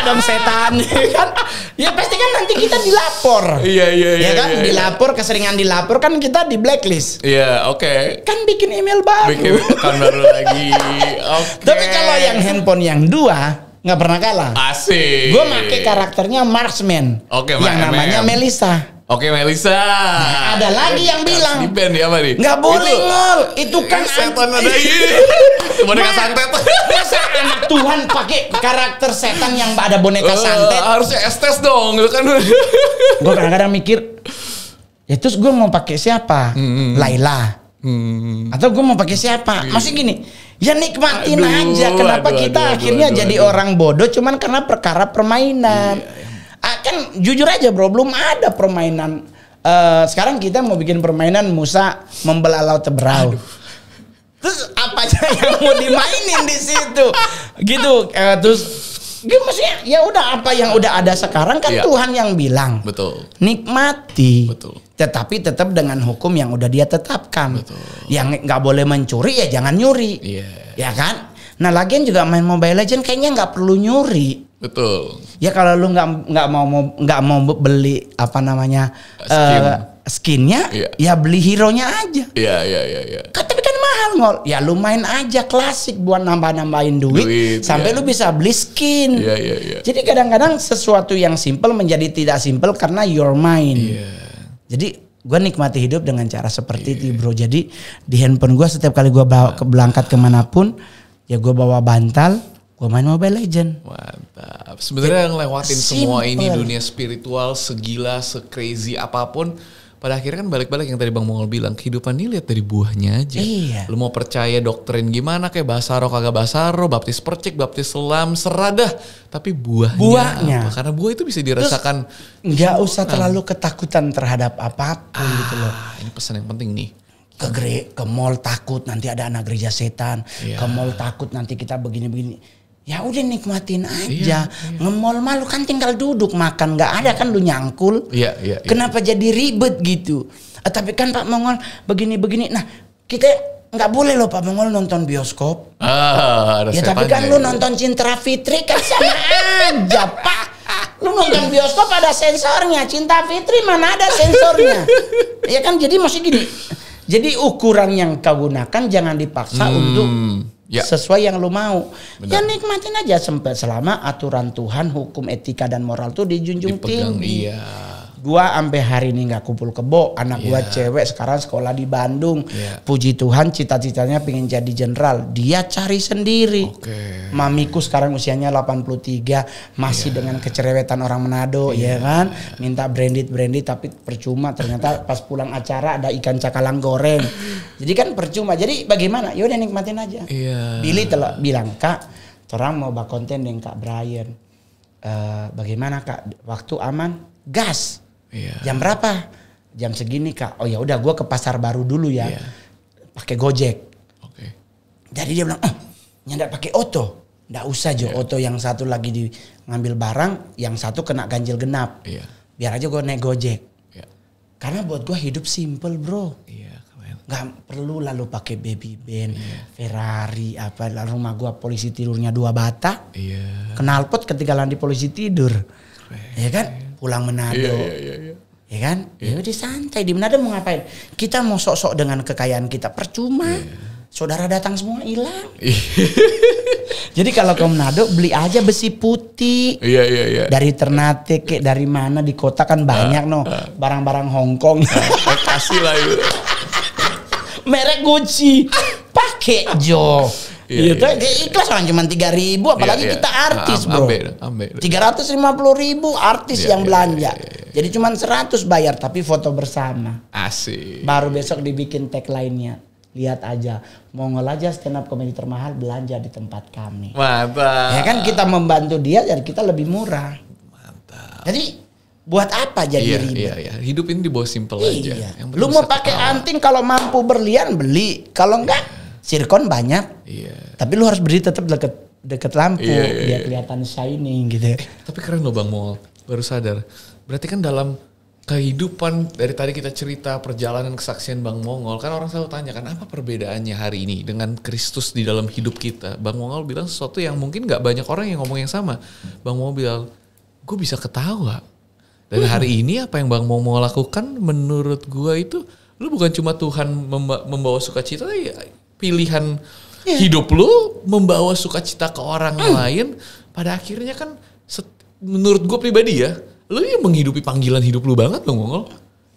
dong setan ya kan ya pasti kan nanti kita dilapor iya iya ya iya ya kan yeah, dilapor dilapor keseringan dilapor kan kita di blacklist iya oke okay. kan bikin email baru bikin account baru lagi okay. tapi kalau yang handphone yang dua nggak pernah kalah asik gue pakai karakternya marksman oke okay, yang namanya Melisa Oke Melisa. Nah, ada lagi yang bilang. Di band ya apa nih? boleh itu, Itu kan setan ada ini. boneka dengan santet. Masa anak Tuhan pakai karakter setan yang ada boneka uh, santet? Harusnya estes dong, gitu kan. gue kadang-kadang mikir, ya terus gue mau pakai siapa? Hmm. Laila. Hmm. Atau gue mau pakai siapa? Masih gini, ya nikmatin aduh, aja. Kenapa aduh, kita aduh, akhirnya aduh, jadi aduh. orang bodoh? Cuman karena perkara permainan. Iya, iya kan jujur aja bro belum ada permainan uh, sekarang kita mau bikin permainan Musa membelah laut teberau terus apa aja yang mau dimainin di situ gitu uh, terus gitu maksudnya ya udah apa yang udah ada sekarang kan ya. Tuhan yang bilang betul nikmati betul tetapi tetap dengan hukum yang udah dia tetapkan betul yang nggak boleh mencuri ya jangan nyuri yeah. ya kan nah lagian juga main mobile legend kayaknya nggak perlu nyuri Betul. Ya kalau lu nggak nggak mau nggak mau beli apa namanya eh, Skin. uh, skinnya, yeah. ya beli hero nya aja. Iya iya iya. Ya. Tapi kan mahal ngol. Ya lu main aja klasik buat nambah nambahin duit, duit sampai yeah. lu bisa beli skin. Iya yeah, iya iya. Jadi kadang-kadang sesuatu yang simple menjadi tidak simple karena your mind. Yeah. Jadi gue nikmati hidup dengan cara seperti yeah. itu bro. Jadi di handphone gue setiap kali gue bawa ke berangkat kemanapun, ya gue bawa bantal gue main Mobile Legend. Mantap. Sebenarnya yang Simple. semua ini dunia spiritual segila, secrazy apapun pada akhirnya kan balik-balik yang tadi Bang Mongol bilang kehidupan ini lihat dari buahnya aja. Iya. Lu mau percaya doktrin gimana kayak basaro kagak basaro, baptis percik, baptis selam, seradah, tapi buahnya. Buahnya. Apa? Karena buah itu bisa dirasakan. Nggak usah terlalu ketakutan terhadap apapun ah, gitu loh. Ah, ini pesan yang penting nih ke gere, ke mall takut nanti ada anak gereja setan, yeah. ke iya. mall takut nanti kita begini-begini ya udah nikmatin iya. aja iya, iya. ngemol malu kan tinggal duduk makan nggak ada kan lu nyangkul iya, iya, iya. kenapa jadi ribet gitu eh, tapi kan Pak Mongol begini begini nah kita nggak boleh loh Pak Mongol nonton bioskop ah, ada ya tapi kan ya. lu nonton Cinta Fitri kan sama aja Pak lu nonton bioskop ada sensornya Cinta Fitri mana ada sensornya ya kan jadi masih gini jadi ukuran yang kau gunakan jangan dipaksa hmm. untuk ya. sesuai yang lu mau. Benar. Ya nikmatin aja sempat selama aturan Tuhan, hukum etika dan moral tuh dijunjung Dipegang, tinggi. Iya gua sampai hari ini nggak kumpul kebo anak yeah. gua iya. cewek sekarang sekolah di Bandung yeah. puji Tuhan cita-citanya pengen jadi jenderal dia cari sendiri okay. mamiku sekarang usianya 83 masih yeah. dengan kecerewetan orang Manado yeah. ya iya kan minta branded branded tapi percuma ternyata pas pulang acara ada ikan cakalang goreng jadi kan percuma jadi bagaimana yaudah nikmatin aja yeah. Billy telah bilang kak orang mau bak konten dengan kak Brian uh, bagaimana kak waktu aman gas Yeah. Jam berapa? Jam segini kak. Oh ya udah gue ke pasar baru dulu ya. Yeah. Pakai gojek. Okay. Jadi dia bilang, eh, nyandak pakai oto. Nggak usah Jo, yeah. oto yang satu lagi di ngambil barang, yang satu kena ganjil genap. Yeah. Biar aja gue naik gojek. Iya. Karena buat gue hidup simple bro. Yeah, iya, Gak perlu lalu pakai baby band, yeah. Ferrari, apa rumah gua polisi tidurnya dua bata. Iya. Yeah. ketinggalan di polisi tidur. Keren. Ya kan? Pulang Manado. Yeah, yeah, yeah, ya kan? Yeah. Ya iya. udah santai. Di Manado mau ngapain? Kita mau sok-sok dengan kekayaan kita percuma. Yeah. Saudara datang semua hilang. Iya. Jadi kalau ke Manado beli aja besi putih. Iya iya iya. Dari Ternate ke dari mana di kota kan ah, banyak uh, no ah. barang-barang Hongkong. Uh, ah, eh, kasih lah itu. Merek Gucci. Pakai Jo. Iya, gitu. Iya. iya. Ikhlas orang cuma tiga ribu, apalagi iya, iya. kita artis bro. Tiga ratus lima puluh ribu artis iya, yang iya, belanja. Iya, iya, iya. Jadi cuma seratus bayar, tapi foto bersama. Asik. Baru besok dibikin tag lainnya. Lihat aja, mau ngelajah stand up comedy termahal belanja di tempat kami. Mantap. Ya kan kita membantu dia, jadi kita lebih murah. Mantap. Jadi buat apa jadi iya, ribet? Iya, iya. Hidup ini dibawa simple iya. aja. Yang Lu mau pakai anting kalau mampu berlian beli, kalau enggak sirkon banyak. Yeah. Tapi lu harus berdiri tetap deket deket lampu iya, yeah, biar yeah. kelihatan shining gitu. Eh, tapi keren loh Bang Mol, baru sadar. Berarti kan dalam kehidupan dari tadi kita cerita perjalanan kesaksian Bang Mongol kan orang selalu tanya kan apa perbedaannya hari ini dengan Kristus di dalam hidup kita Bang Mongol bilang sesuatu yang mungkin nggak banyak orang yang ngomong yang sama Bang Mongol bilang gue bisa ketawa dan hmm. hari ini apa yang Bang Mongol lakukan menurut gue itu lu bukan cuma Tuhan membawa sukacita pilihan yeah. hidup lu membawa sukacita ke orang hmm. lain pada akhirnya kan menurut gue pribadi ya lu yang menghidupi panggilan hidup lu banget dong ngomong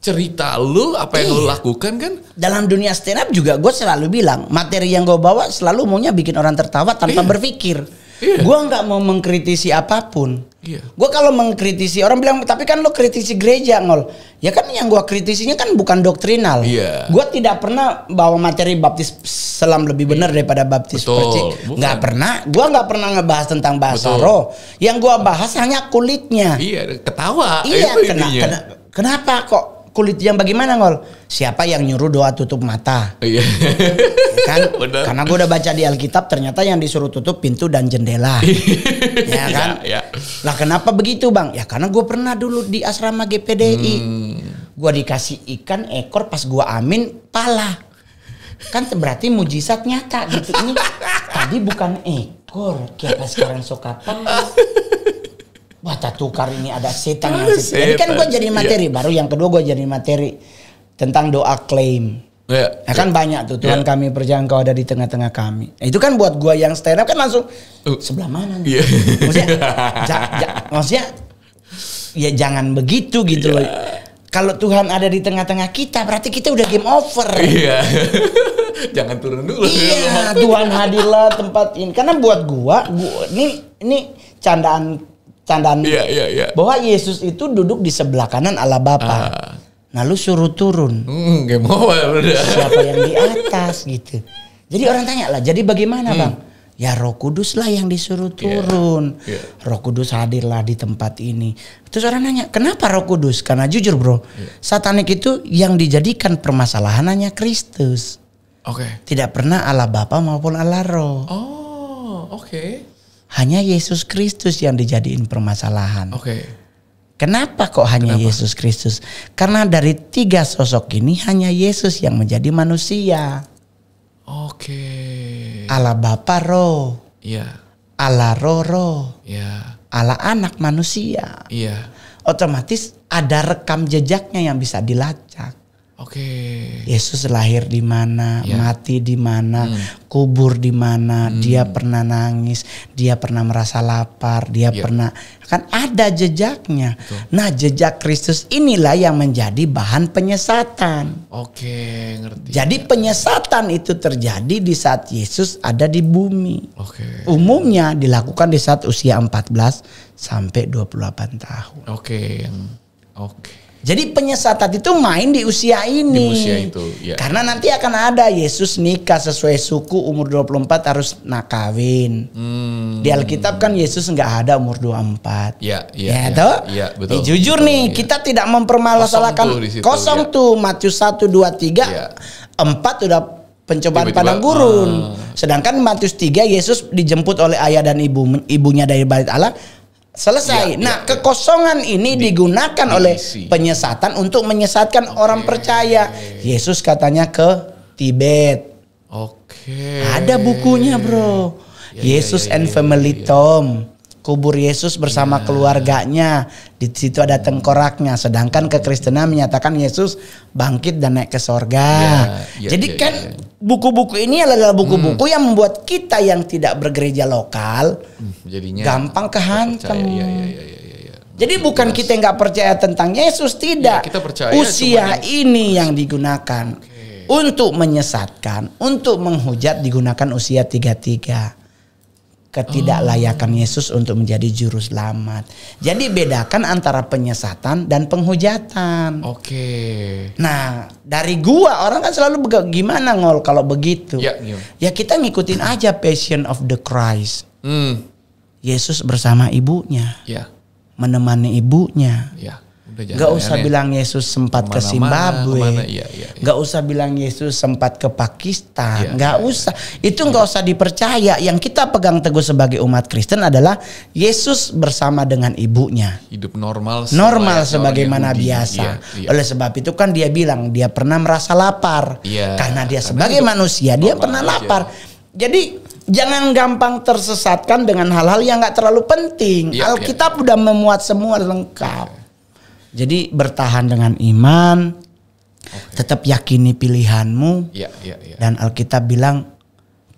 cerita lu apa yang iya. lu lakukan kan dalam dunia stand up juga gue selalu bilang materi yang gue bawa selalu maunya bikin orang tertawa tanpa iya. berpikir iya. gue nggak mau mengkritisi apapun Iya. Gue kalau mengkritisi orang bilang tapi kan lo kritisi gereja ngol. Ya kan yang gue kritisinya kan bukan doktrinal. Iya. Gue tidak pernah bawa materi baptis selam lebih benar iya. daripada baptis percik. Gak pernah. Gue nggak pernah ngebahas tentang bahasa Betul. roh. Yang gue bahas hanya kulitnya. Iya. Ketawa. Iya. Kena, kena, kenapa kok kulit yang bagaimana ngol? Siapa yang nyuruh doa tutup mata? Iya. Ya kan? Bener. Karena gue udah baca di Alkitab ternyata yang disuruh tutup pintu dan jendela. ya iya, kan? Ya, ya. Lah kenapa begitu bang? Ya karena gue pernah dulu di asrama GPDI. Hmm. Gue dikasih ikan ekor pas gue amin pala. Kan berarti mujizat nyata gitu. Ini tadi bukan ekor. Kenapa sekarang soka wah tatukar ini ada setan. yang setan. Kan setan. Jadi kan gue jadi materi yeah. baru yang kedua gue jadi materi tentang doa klaim. Yeah. Nah, ya kan yeah. banyak tuh Tuhan yeah. kami percaya Engkau ada di tengah-tengah kami. Nah, itu kan buat gua yang stand up kan langsung uh. sebelah mana? Nih? Yeah. Maksudnya, ja, ja, maksudnya ya jangan begitu gitu yeah. loh. Kalau Tuhan ada di tengah-tengah kita berarti kita udah game over. Iya. Yeah. jangan turun dulu. Iya, Tuhan hadirlah tempat ini. Karena buat gua, gua ini ini candaan candaan yeah, yeah, yeah. bahwa Yesus itu duduk di sebelah kanan Allah Bapa. Uh. Nah lu suruh turun. Hmm, Siapa yang di atas gitu. Jadi orang tanya lah, jadi bagaimana hmm. bang? Ya Roh Kudus lah yang disuruh iya, turun. Yeah, yeah. Roh Kudus hadirlah di tempat ini. Terus orang nanya, kenapa Roh Kudus? Karena jujur bro, yeah. satanik itu yang dijadikan permasalahannya Kristus. Oke. Okay. Tidak pernah Allah Bapa maupun Allah Roh. Oh, oke. Okay hanya Yesus Kristus yang dijadiin permasalahan. Oke. Okay. Kenapa kok hanya Kenapa? Yesus Kristus? Karena dari tiga sosok ini hanya Yesus yang menjadi manusia. Oke. Okay. Allah Bapa Roh. Iya. Yeah. Allah Roh Roh. Iya. Yeah. Allah Anak manusia. Iya. Yeah. Otomatis ada rekam jejaknya yang bisa dilacak. Oke. Okay. Yesus lahir di mana, yeah. mati di mana, hmm. kubur di mana, hmm. dia pernah nangis, dia pernah merasa lapar, dia yeah. pernah kan ada jejaknya. Betul. Nah, jejak Kristus inilah yang menjadi bahan penyesatan. Oke, okay, ngerti. Jadi penyesatan itu terjadi di saat Yesus ada di bumi. Oke. Okay. Umumnya dilakukan di saat usia 14 sampai 28 tahun. Oke, okay. oke. Okay. Jadi penyesatan itu main di usia ini. Di usia itu, ya. Karena nanti akan ada Yesus nikah sesuai suku umur 24 harus nakawin. Hmm. Di Alkitab kan Yesus nggak ada umur 24. Iya, iya, ya, ya. Ya, ya, toh? Iya, ya betul. Ya, jujur betul, nih, ya. kita tidak mempermasalahkan kosong tuh, situ, ya. tuh Matius 1 2 3 ya. 4 udah pencobaan Tiba-tiba, padang gurun. Uh. Sedangkan Matius 3 Yesus dijemput oleh ayah dan ibu ibunya dari Bait Allah selesai. Ya, nah, ya, ya. kekosongan ya. ini digunakan Di, oleh isi. penyesatan untuk menyesatkan okay. orang percaya. Yesus katanya ke Tibet. Oke. Okay. Ada bukunya, Bro. Ya, ya, ya Yesus ya, ya, and Family Tom kubur Yesus bersama yeah. keluarganya. Di situ ada hmm. tengkoraknya. Sedangkan kekristenan menyatakan Yesus bangkit dan naik ke sorga. Yeah, yeah, Jadi yeah, kan iya. buku-buku yeah, ini adalah buku-buku hmm. yang membuat kita yang tidak bergereja lokal hmm, jadinya gampang kehantam. Yeah, yeah, yeah, yeah. Jadi iya, bukan Jelas. kita nggak percaya tentang Yesus tidak. Ya, kita percaya usia ini yang digunakan untuk menyesatkan, untuk menghujat digunakan usia tiga tiga ketidaklayakan oh. Yesus untuk menjadi juru selamat. Jadi bedakan antara penyesatan dan penghujatan. Oke. Okay. Nah, dari gua orang kan selalu gimana ngol kalau begitu? Ya, ya, ya kita ngikutin aja Passion of the Christ. Hmm. Yesus bersama ibunya. Ya. Menemani ibunya. Ya Gak usah aneh. bilang Yesus sempat kemana, ke Zimbabwe. Mana, iya, iya, iya. Gak usah bilang Yesus sempat ke Pakistan. Iya, gak iya, usah. Iya. Itu gak usah dipercaya. Yang kita pegang teguh sebagai umat Kristen adalah Yesus bersama dengan ibunya. Hidup normal. Normal sebagaimana Yahudi. biasa. Iya, iya. Oleh sebab itu kan dia bilang dia pernah merasa lapar. Iya, karena dia sebagai manusia dia pernah manusia. lapar. Jadi jangan gampang tersesatkan dengan hal-hal yang gak terlalu penting. Ya, Alkitab ya, udah memuat semua lengkap. Jadi bertahan dengan iman, okay. tetap yakini pilihanmu. Ya, ya, ya. Dan Alkitab bilang,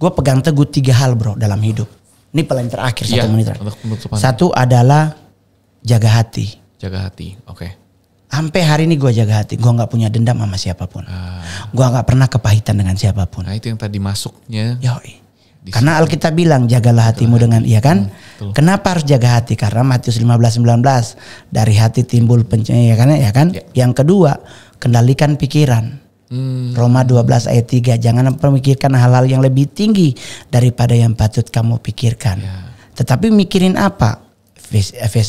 gue pegang teguh tiga hal bro dalam hidup. Ini paling terakhir satu iya, menit Satu adalah jaga hati. Jaga hati, oke. Okay. Sampai hari ini gue jaga hati, gue nggak punya dendam sama siapapun. Uh, ah. gue nggak pernah kepahitan dengan siapapun. Nah itu yang tadi masuknya. Yoi. Karena Alkitab bilang jagalah hatimu dengan iya kan? Betul. Kenapa harus jaga hati? Karena Matius 15:19 dari hati timbul pencari ya kan ya kan? Ya. Yang kedua, kendalikan pikiran. Hmm. Roma 12 ayat 3 jangan memikirkan hal-hal yang lebih tinggi daripada yang patut kamu pikirkan. Ya. Tetapi mikirin apa?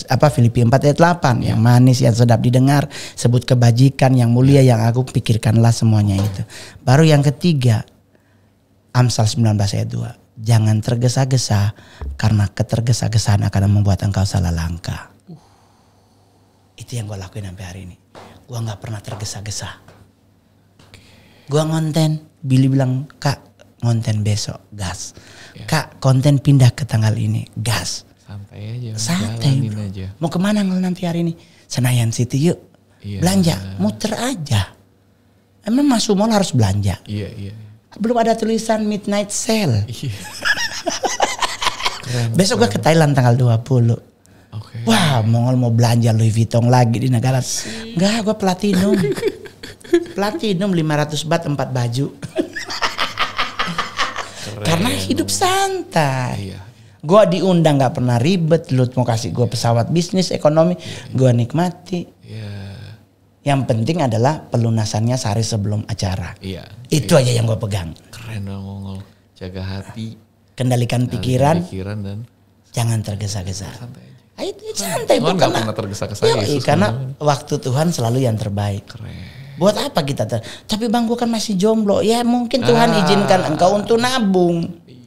apa Filipi 4 ayat 8 ya. yang manis yang sedap didengar sebut kebajikan yang mulia ya. yang aku pikirkanlah semuanya itu. Baru yang ketiga Amsal 19 ayat 2 jangan tergesa-gesa karena ketergesa-gesaan akan membuat engkau salah langkah. Itu yang gue lakuin sampai hari ini. Gue nggak pernah tergesa-gesa. Gue ngonten, Billy bilang kak ngonten besok gas ya. kak konten pindah ke tanggal ini gas santai aja santai bro. aja mau kemana ngel nanti hari ini Senayan City yuk Ya. belanja muter aja emang masuk mall harus belanja iya iya belum ada tulisan midnight sale. Iya. keren, Besok gue ke Thailand tanggal 20. Okay. Wah, Mongol mau belanja Louis Vuitton lagi di negara. Enggak, gue platinum. platinum 500 bat 4 baju. Keren. Karena hidup santai. Iya. Gue diundang gak pernah ribet. Lu mau kasih gue pesawat bisnis, ekonomi. Iya. Gue nikmati. Iya yang penting adalah pelunasannya sehari sebelum acara. Iya. Itu iya. aja yang gue pegang. Keren dong Mongol. Jaga hati. Kendalikan pikiran. Pikiran dan jangan tergesa-gesa. Santai. aja. Ayo ah, ya santai. Tuhan bukan pernah tergesa-gesa. Iya, karena waktu Tuhan selalu yang terbaik. Keren. Buat apa kita ter? Tapi bang, gue kan masih jomblo. Ya mungkin Tuhan ah. izinkan engkau untuk nabung. Iya.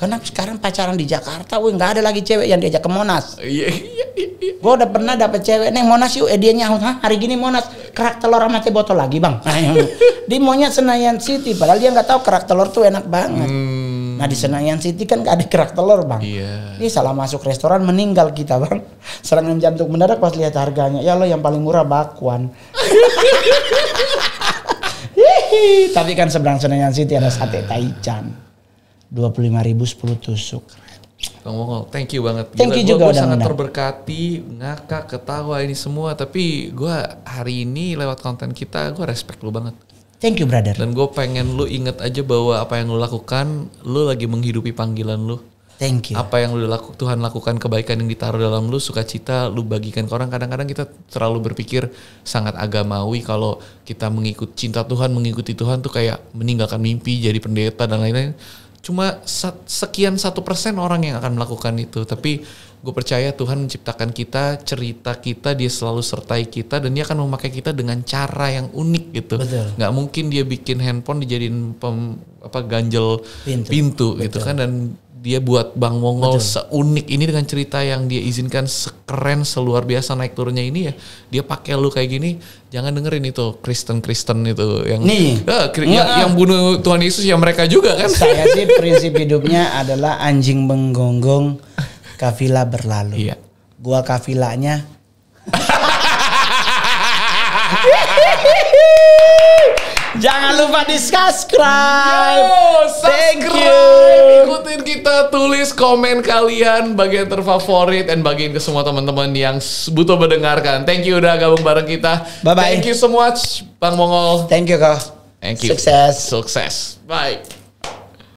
Karena sekarang pacaran di Jakarta, wih nggak ada lagi cewek yang diajak ke Monas. Iya, iya, iya. iya. Gue udah pernah dapet cewek, neng Monas yuk, eh dia nyahut, Hah, hari gini Monas, kerak telur sama teh botol lagi bang. Nah, di maunya Senayan City, padahal dia nggak tahu kerak telur tuh enak banget. Hmm. Nah di Senayan City kan gak ada kerak telur bang. Iya. Ini salah masuk restoran meninggal kita bang. Serangan jantung mendadak pas lihat harganya, ya lo yang paling murah bakwan. Tapi kan seberang Senayan City ada sate taichan. 25 ribu 10 tusuk. Kang Mongol, thank you banget. Thank Gila, you gua, juga gua sangat undang. terberkati, ngakak, ketawa ini semua. Tapi gue hari ini lewat konten kita, gue respect lu banget. Thank you brother. Dan gue pengen lu inget aja bahwa apa yang lu lakukan, lu lagi menghidupi panggilan lu. Thank you. Apa yang lu laku, Tuhan lakukan kebaikan yang ditaruh dalam lu, sukacita lu bagikan ke orang. Kadang-kadang kita terlalu berpikir sangat agamawi kalau kita mengikuti cinta Tuhan, mengikuti Tuhan tuh kayak meninggalkan mimpi jadi pendeta dan lain-lain cuma sekian satu persen orang yang akan melakukan itu tapi gue percaya Tuhan menciptakan kita cerita kita dia selalu sertai kita dan dia akan memakai kita dengan cara yang unik gitu Betul. nggak mungkin dia bikin handphone dijadiin pem, apa ganjel pintu, pintu gitu kan dan dia buat Bang Mongol Betul. seunik ini dengan cerita yang dia izinkan sekeren seluar biasa naik turunnya ini ya dia pakai lu kayak gini jangan dengerin itu Kristen Kristen itu yang Nih, Uh, kri- yang, yang bunuh Tuhan Yesus ya mereka juga kan saya sih prinsip hidupnya adalah anjing menggonggong kafilah berlalu iya. gua kafilanya. Jangan lupa di subscribe. Yo, subscribe. Thank you. Ikutin kita tulis komen kalian bagian terfavorit dan bagian ke semua teman-teman yang butuh mendengarkan. Thank you udah gabung bareng kita. Bye bye. Thank you so much Bang Mongol. Thank you kau. Thank you. Sukses. Sukses. Bye.